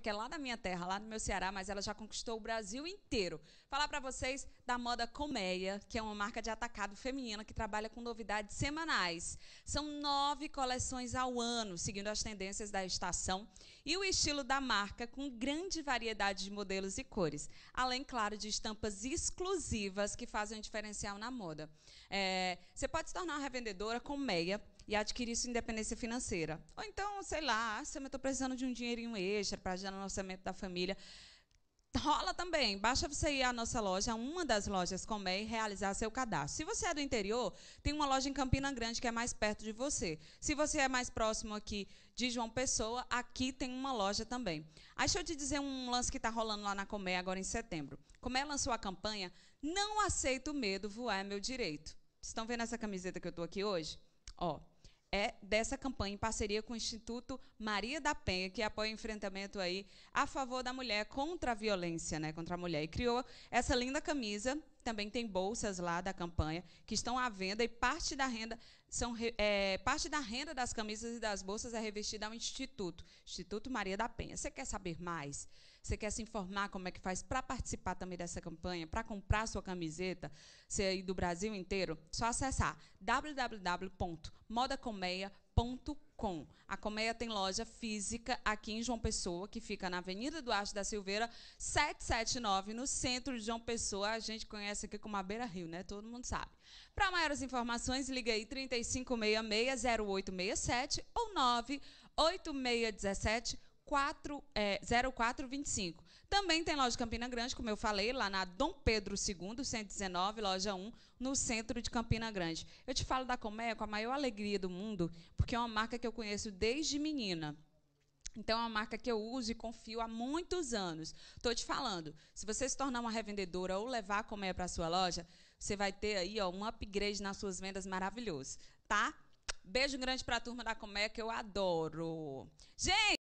que é lá na minha terra, lá no meu Ceará, mas ela já conquistou o Brasil inteiro. Falar para vocês da moda Colmeia, que é uma marca de atacado feminina que trabalha com novidades semanais. São nove coleções ao ano, seguindo as tendências da estação e o estilo da marca, com grande variedade de modelos e cores. Além, claro, de estampas exclusivas que fazem um diferencial na moda. É, você pode se tornar uma revendedora Colmeia e adquirir sua independência financeira. Ou então, sei lá, ah, se eu estou precisando de um dinheirinho extra para ajudar no orçamento da família. Rola também. Basta você ir à nossa loja, uma das lojas Comé, e realizar seu cadastro. Se você é do interior, tem uma loja em Campina Grande que é mais perto de você. Se você é mais próximo aqui de João Pessoa, aqui tem uma loja também. Aí deixa eu te dizer um lance que está rolando lá na Comé agora em setembro. Comé lançou a campanha Não aceito medo, voar é meu direito. Vocês estão vendo essa camiseta que eu estou aqui hoje? Ó, é dessa campanha em parceria com o Instituto Maria da Penha, que apoia o enfrentamento aí a favor da mulher contra a violência, né, contra a mulher. E criou essa linda camisa também tem bolsas lá da campanha que estão à venda e parte da renda são é, parte da renda das camisas e das bolsas é revestida ao instituto, Instituto Maria da Penha. Você quer saber mais? Você quer se informar como é que faz para participar também dessa campanha, para comprar sua camiseta, você aí do Brasil inteiro? Só acessar www.modacomeia.com a Coméia tem loja física aqui em João Pessoa, que fica na Avenida Duarte da Silveira, 779, no centro de João Pessoa. A gente conhece aqui como a Beira Rio, né? Todo mundo sabe. Para maiores informações, liga aí 3566-0867 ou 98617 0425. É, Também tem loja Campina Grande, como eu falei, lá na Dom Pedro II, 119, loja 1, no centro de Campina Grande. Eu te falo da Colmeia com a maior alegria do mundo, porque é uma marca que eu conheço desde menina. Então, é uma marca que eu uso e confio há muitos anos. Estou te falando, se você se tornar uma revendedora ou levar a colmeia para a sua loja, você vai ter aí ó, um upgrade nas suas vendas maravilhoso, tá? Beijo grande para a turma da colmeia, que eu adoro. Gente!